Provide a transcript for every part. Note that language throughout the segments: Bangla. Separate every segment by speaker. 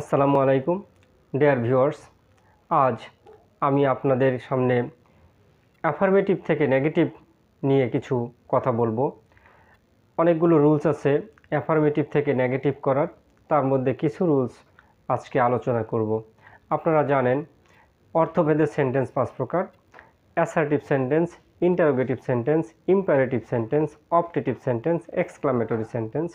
Speaker 1: আসসালামু আলাইকুম ডেয়ার ভিউয়ার্স আজ আমি আপনাদের সামনে অ্যাফার্মেটিভ থেকে নেগেটিভ নিয়ে কিছু কথা বলবো অনেকগুলো রুলস আছে অ্যাফার্মেটিভ থেকে নেগেটিভ করার তার মধ্যে কিছু রুলস আজকে আলোচনা করব আপনারা জানেন অর্থভেদে সেন্টেন্স পাঁচ প্রকার assertive sentence interrogative sentence imperative sentence optative sentence exclamatory sentence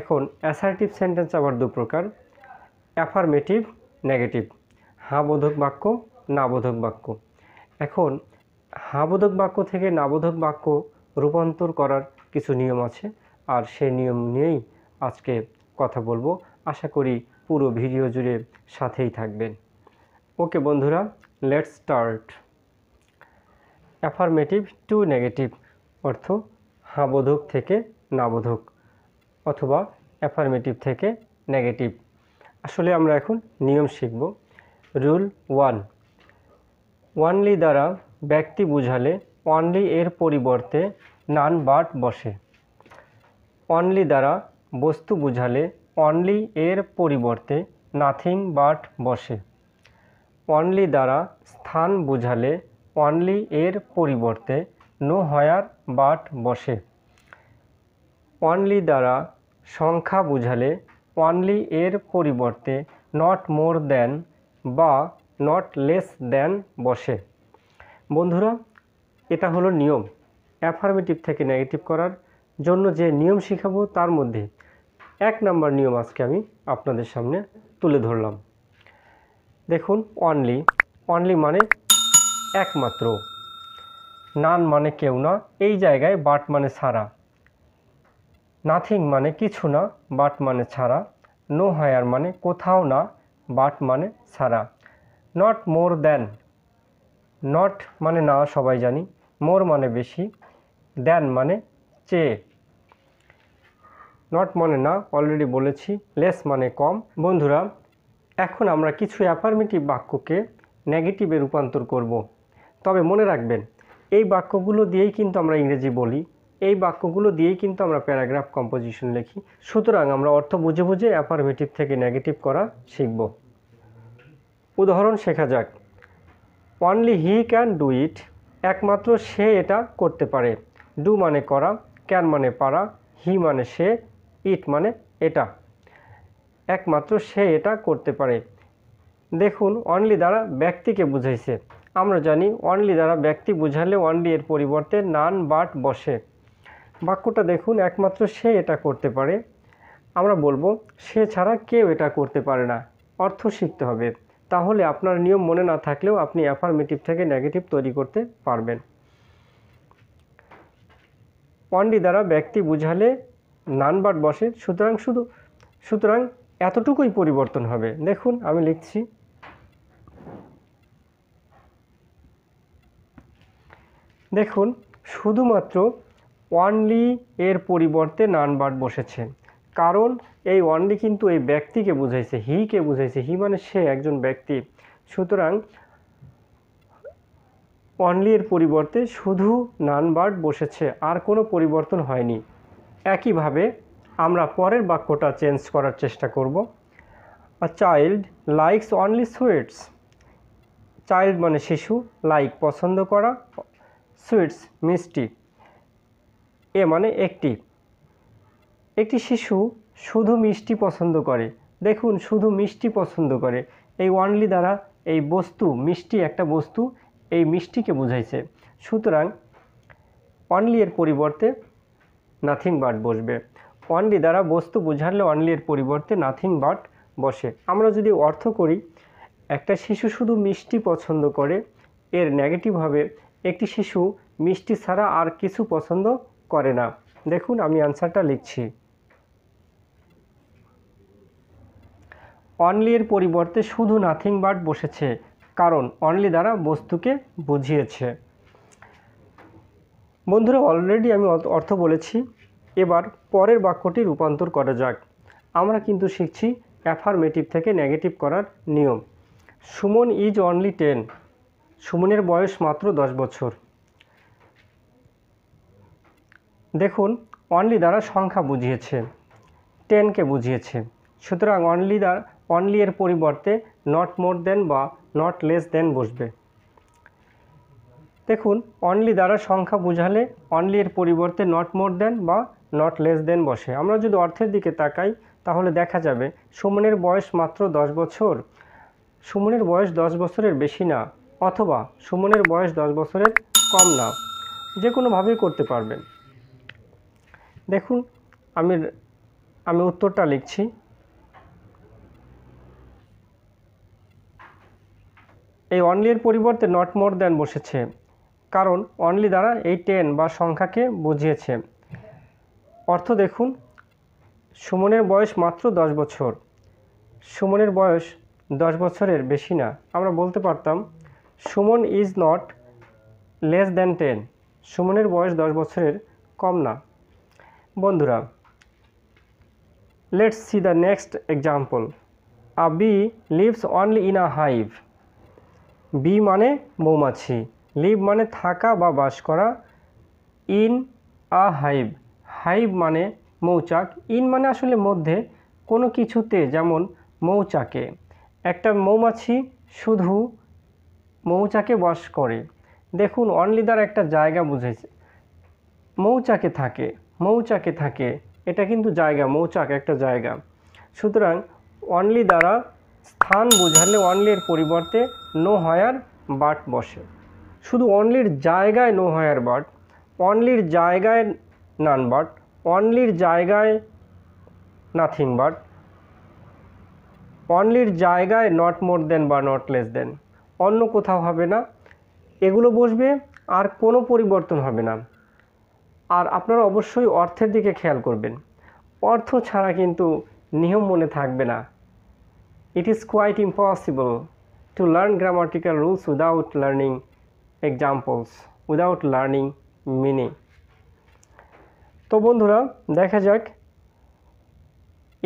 Speaker 1: এখন অ্যাসার্টিভ সেন্টেন্স আবার দু প্রকার অ্যাফার্মেটিভ নেগেটিভ হাঁ বোধক বাক্য না বোধক বাক্য এখন হাঁ বোধক বাক্য থেকে না বোধক বাক্য রূপান্তর করার কিছু নিয়ম আছে আর সেই নিয়ম নিয়েই আজকে কথা বলবো আশা করি পুরো ভিডিও জুড়ে সাথেই থাকবেন ওকে বন্ধুরা let's start affirmative to negative অর্থ হাবোধক থেকে নাবোধক অথবা অ্যাফার্মেটিভ থেকে নেগেটিভ আসলে আমরা এখন নিয়ম শিখব রুল ওয়ান ওয়ানলি দ্বারা ব্যক্তি বুঝালে অনলি এর পরিবর্তে নান বাট বসে অনলি দ্বারা বস্তু বুঝালে অনলি এর পরিবর্তে নাথিং বাট বসে অনলি দ্বারা স্থান বুঝালে অনলি এর পরিবর্তে নো হয়ার বাট বসে অনলি দ্বারা সংখ্যা বুঝালে অনলি এর পরিবর্তে নট মোর দেন বা নট লেস দেন বসে বন্ধুরা এটা হলো নিয়ম অ্যাফার্মেটিভ থেকে নেগেটিভ করার জন্য যে নিয়ম শিখাবো তার মধ্যে এক নাম্বার নিয়ম আজকে আমি আপনাদের সামনে তুলে ধরলাম দেখুন অনলি অনলি মানে একমাত্র নান মানে কেউ না এই জায়গায় বাট মানে ছাড়া নাথিং মানে কিছু না বাট মানে ছাড়া নো হায়ার মানে কোথাও না বাট মানে ছাড়া নট মোর দ্যান নট মানে না সবাই জানি মোর মানে বেশি দ্যান মানে চেয়ে নট মানে না অলরেডি বলেছি লেস মানে কম বন্ধুরা এখন আমরা কিছু অ্যাফার্মেটিভ বাক্যকে নেগেটিভে রূপান্তর করব। তবে মনে রাখবেন এই বাক্যগুলো দিয়েই কিন্তু আমরা ইংরেজি বলি এই বাক্যগুলো দিয়েই কিন্তু আমরা প্যারাগ্রাফ কম্পোজিশন লিখি সুতরাং আমরা অর্থ বুঝে বুঝে অ্যাফারমেটিভ থেকে নেগেটিভ করা শিখব উদাহরণ শেখা যাক only he can do it একমাত্র সে এটা করতে পারে ডু মানে করা ক্যান মানে পারা হি মানে সে ইট মানে এটা একমাত্র সে এটা করতে পারে দেখুন অনলি দ্বারা ব্যক্তিকে বুঝাইছে আমরা জানি অনলি দ্বারা ব্যক্তি বুঝালে অনলি এর পরিবর্তে নান বাট বসে বাক্যটা দেখুন একমাত্র সে এটা করতে পারে আমরা বলবো সে ছাড়া কেউ এটা করতে পারে না অর্থ শিখতে হবে তাহলে আপনার নিয়ম মনে না থাকলেও আপনি অ্যাফার্মেটিভ থেকে নেগেটিভ তৈরি করতে পারবেন পণ্ডি দ্বারা ব্যক্তি বুঝালে নানবাট বসে সুতরাং শুধু সুতরাং এতটুকুই পরিবর্তন হবে দেখুন আমি লিখছি দেখুন শুধুমাত্র অনলি এর পরিবর্তে নান বাট বসেছে কারণ এই অনলি কিন্তু এই ব্যক্তিকে বুঝাইছে হিকে বুঝাইছে হি মানে সে একজন ব্যক্তি সুতরাং অনলি এর পরিবর্তে শুধু নান বাট বসেছে আর কোনো পরিবর্তন হয়নি একইভাবে আমরা পরের বাক্যটা চেঞ্জ করার চেষ্টা করব a child likes only sweets child মানে শিশু লাইক পছন্দ করা সুইটস মিষ্টি এ মানে একটি একটি শিশু শুধু মিষ্টি পছন্দ করে দেখুন শুধু মিষ্টি পছন্দ করে এই ওয়ানলি দ্বারা এই বস্তু মিষ্টি একটা বস্তু এই মিষ্টিকে বোঝাইছে সুতরাং অনলি এর পরিবর্তে নাথিং বাট বসবে অনলি দ্বারা বস্তু বোঝালে অনলি এর পরিবর্তে নাথিং বাট বসে আমরা যদি অর্থ করি একটা শিশু শুধু মিষ্টি পছন্দ করে এর নেগেটিভ হবে একটি শিশু মিষ্টি ছাড়া আর কিছু পছন্দ করে না দেখুন আমি অ্যান্সারটা লিখছি অনলি এর পরিবর্তে শুধু নাথিং বাট বসেছে কারণ অনলি দ্বারা বস্তুকে বুঝিয়েছে বন্ধুরা অলরেডি আমি অর্থ বলেছি এবার পরের বাক্যটি রূপান্তর করা যাক আমরা কিন্তু শিখছি অ্যাফার্মেটিভ থেকে নেগেটিভ করার নিয়ম সুমন ইজ অনলি টেন সুমনের বয়স মাত্র দশ বছর দেখুন অনলি দ্বারা সংখ্যা বুঝিয়েছে টেনকে বুঝিয়েছে সুতরাং অনলি দ্বার অনলি এর পরিবর্তে নট মোর দেন বা নট লেস দেন বসবে দেখুন অনলি দ্বারা সংখ্যা বুঝালে অনলি এর পরিবর্তে নট মোর দেন বা নট লেস দেন বসে আমরা যদি অর্থের দিকে তাকাই তাহলে দেখা যাবে সুমনের বয়স মাত্র দশ বছর সুমনের বয়স দশ বছরের বেশি না অথবা সুমনের বয়স দশ বছরের কম না যে কোনোভাবেই করতে পারবেন দেখুন আমি আমি উত্তরটা লিখছি এই অনলি এর পরিবর্তে নট মোর দ্যান বসেছে কারণ অনলি দ্বারা এই টেন বা সংখ্যাকে বুঝিয়েছে অর্থ দেখুন সুমনের বয়স মাত্র দশ বছর সুমনের বয়স দশ বছরের বেশি না আমরা বলতে পারতাম Suman is not less than ten সুমনের বয়স দশ বছরের কম না বন্ধুরা let's see the next example a bee lives only in a hive bee মানে মৌমাছি লিভ মানে থাকা বা বাস করা ইন আ হাইভ হাইভ মানে মৌচাক ইন মানে আসলে মধ্যে কোনো কিছুতে যেমন মৌচাকে একটা মৌমাছি শুধু মৌচাকে বাস করে দেখুন অনলি দ্বারা একটা জায়গা বুঝেছে মৌচাকে থাকে মৌচাকে থাকে এটা কিন্তু জায়গা মৌচাক একটা জায়গা সুতরাং অনলি দ্বারা স্থান বোঝালে অনলির পরিবর্তে নো হায়ার বাট বসে শুধু অনলির জায়গায় নো হায়ার বাট অনলির জায়গায় নান বাট অনলির জায়গায় নাথিং বাট অনলির জায়গায় নট মোর দেন বা নট লেস দেন অন্য কোথাও হবে না এগুলো বসবে আর কোনো পরিবর্তন হবে না আর আপনারা অবশ্যই অর্থের দিকে খেয়াল করবেন অর্থ ছাড়া কিন্তু নিয়ম মনে থাকবে না it is quite impossible to learn grammatical rules without learning examples without learning meaning তো বন্ধুরা দেখা যাক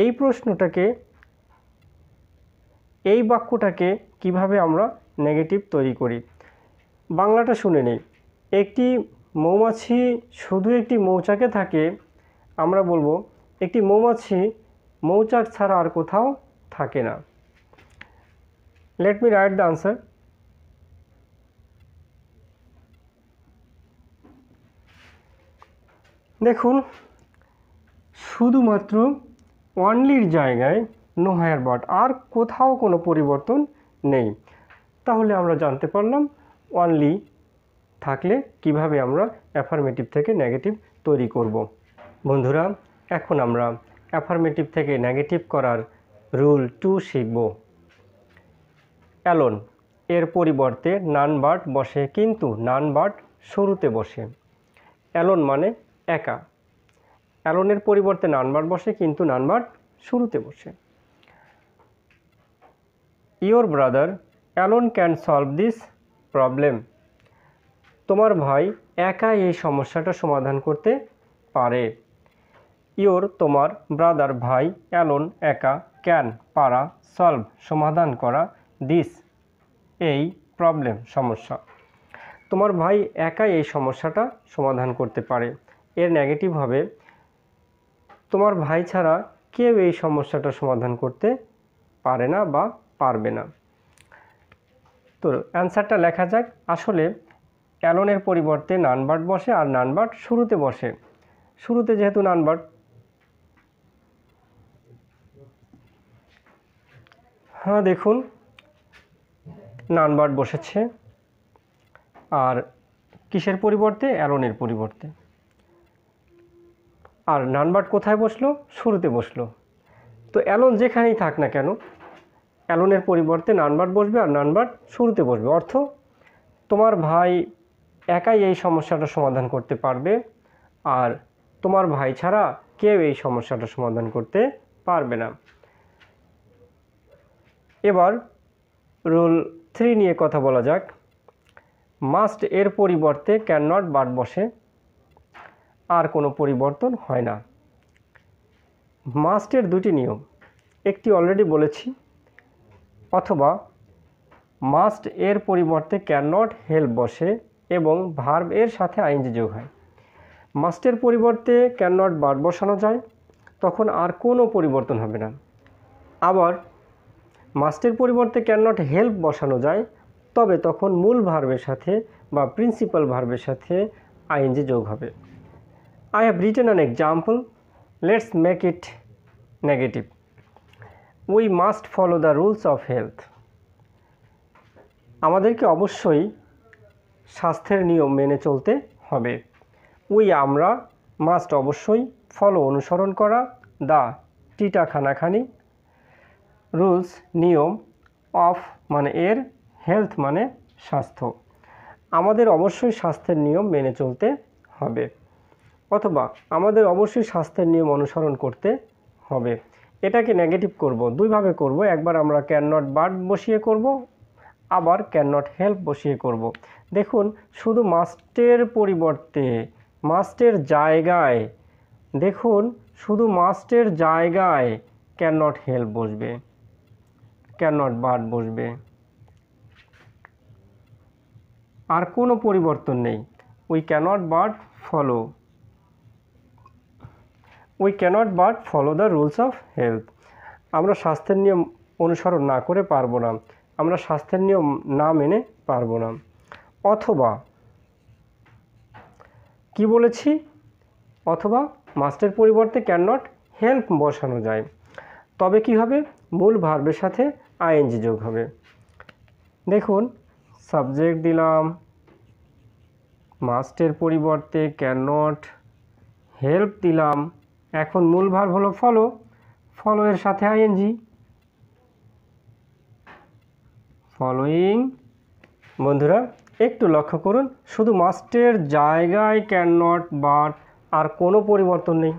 Speaker 1: এই প্রশ্নটাকে এই বাক্যটাকে কিভাবে আমরা নেগেটিভ তৈরি করি বাংলাটা শুনে নেই একটি মৌমাছি শুধু একটি মৌচাকে থাকে আমরা বলবো একটি মৌমাছি মৌচাক ছাড়া আর কোথাও থাকে না let me write the answer দেখুন শুধুমাত্র অনলির জায়গায় নো হায়ার বাট আর কোথাও কোনো পরিবর্তন নেই তাহলে আমরা জানতে পারলাম অনলি থাকলে কিভাবে আমরা অ্যাফার্মেটিভ থেকে নেগেটিভ তৈরি করব। বন্ধুরা এখন আমরা অ্যাফার্মেটিভ থেকে নেগেটিভ করার রুল টু শিখব অ্যালোন এর পরিবর্তে নান বার্ড বসে কিন্তু নান বার্ড শুরুতে বসে অ্যালন মানে একা অ্যালনের পরিবর্তে নান বার্ড বসে কিন্তু নান বার্ড শুরুতে বসে your brother alone can solve this problem তোমার ভাই একাই এই সমস্যাটা সমাধান করতে পারে ইওর তোমার ব্রাদার ভাই অ্যালোন একা ক্যান পারা সলভ সমাধান করা দিস এই প্রবলেম সমস্যা তোমার ভাই একাই এই সমস্যাটা সমাধান করতে পারে এর নেগেটিভ হবে তোমার ভাই ছাড়া কেউ এই সমস্যাটা সমাধান করতে পারে না বা পারবে না তো অ্যান্সারটা লেখা যাক আসলে অ্যালনের পরিবর্তে নানবার্ট বসে আর নানবার্ট শুরুতে বসে শুরুতে যেহেতু নানবার্ট হ্যাঁ দেখুন নানবার্ট বসেছে আর কিসের পরিবর্তে অ্যালনের পরিবর্তে আর নানবার্ট কোথায় বসলো শুরুতে বসলো তো অ্যালন যেখানেই থাক না কেন অ্যালনের পরিবর্তে নানবার্ট বসবে আর নানবার্ট শুরুতে বসবে অর্থ তোমার ভাই একাই এই সমস্যাটা সমাধান করতে পারবে আর তোমার ভাই ছাড়া কেউ এই সমস্যাটা সমাধান করতে পারবে না এবার রুল থ্রি নিয়ে কথা বলা যাক মাস্ট এর পরিবর্তে ক্যান নট বাট বসে আর কোনো পরিবর্তন হয় না মাস্টের দুটি নিয়ম একটি অলরেডি বলেছি অথবা মাস্ট এর পরিবর্তে ক্যান নট হেল্প বসে এবং ভার্ব এর সাথে আইনজি যোগ হয় মাস্টের পরিবর্তে ক্যান নট বার বসানো যায় তখন আর কোনো পরিবর্তন হবে না আবার মাস্টের পরিবর্তে ক্যান নট হেল্প বসানো যায় তবে তখন মূল ভার্বের সাথে বা প্রিন্সিপাল ভার্বের সাথে আইএনজি যোগ হবে I have written an example let's make it negative we must follow the rules of health আমাদেরকে অবশ্যই স্বাস্থ্যের নিয়ম মেনে চলতে হবে উই আমরা মাস্ট অবশ্যই ফলো অনুসরণ করা দা টিটা খানাখানি রুলস নিয়ম অফ মানে এর হেলথ মানে স্বাস্থ্য আমাদের অবশ্যই স্বাস্থ্যের নিয়ম মেনে চলতে হবে অথবা আমাদের অবশ্যই স্বাস্থ্যের নিয়ম অনুসরণ করতে হবে এটাকে নেগেটিভ করব দুইভাবে করব একবার আমরা ক্যান নট বার্ড বসিয়ে করব আবার ক্যান নট হেল্প বসিয়ে করব। দেখুন শুধু মাস্টের পরিবর্তে মাস্টের জায়গায় দেখুন শুধু মাস্টের জায়গায় ক্যান নট হেল্প বসবে ক্যান নট বাট বসবে আর কোনো পরিবর্তন নেই we can not but follow we not but follow the rules of health আমরা স্বাস্থ্যের নিয়ম অনুসরণ না করে পারবো না আমরা স্বাস্থ্যের নিয়ম না মেনে পারবো না অথবা কি বলেছি অথবা মাস্টের পরিবর্তে ক্যান নট হেল্প বসানো যায় তবে কি হবে মূল ভার্বের সাথে আইএনজি যোগ হবে দেখুন সাবজেক্ট দিলাম মাস্টের পরিবর্তে ক্যান নট হেল্প দিলাম এখন মূল ভার্ব হলো ফলো ফলোয়ের সাথে আইএনজি ফলোয়িং বন্ধুরা একটু লক্ষ্য করুন শুধু মাস্টের জায়গায় ক্যান নট বার আর কোনো পরিবর্তন নেই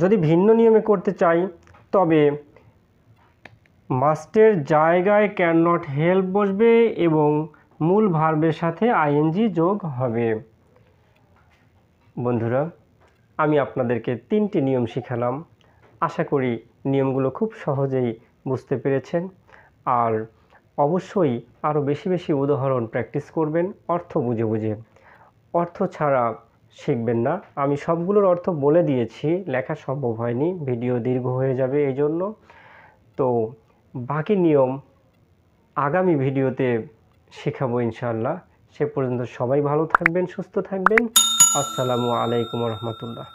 Speaker 1: যদি ভিন্ন নিয়মে করতে চাই তবে মাস্টের জায়গায় ক্যান নট হেল্প বসবে এবং মূল ভার্বের সাথে আইএনজি যোগ হবে বন্ধুরা আমি আপনাদেরকে তিনটি নিয়ম শিখালাম আশা করি নিয়মগুলো খুব সহজেই বুঝতে পেরেছেন আর অবশ্যই আরও বেশি বেশি উদাহরণ প্র্যাকটিস করবেন অর্থ বুঝে বুঝে অর্থ ছাড়া শিখবেন না আমি সবগুলোর অর্থ বলে দিয়েছি লেখা সম্ভব হয়নি ভিডিও দীর্ঘ হয়ে যাবে এই জন্য তো বাকি নিয়ম আগামী ভিডিওতে শেখাবো ইনশাল্লাহ সে পর্যন্ত সবাই ভালো থাকবেন সুস্থ থাকবেন আসসালামু আলাইকুম রহমতুল্লাহ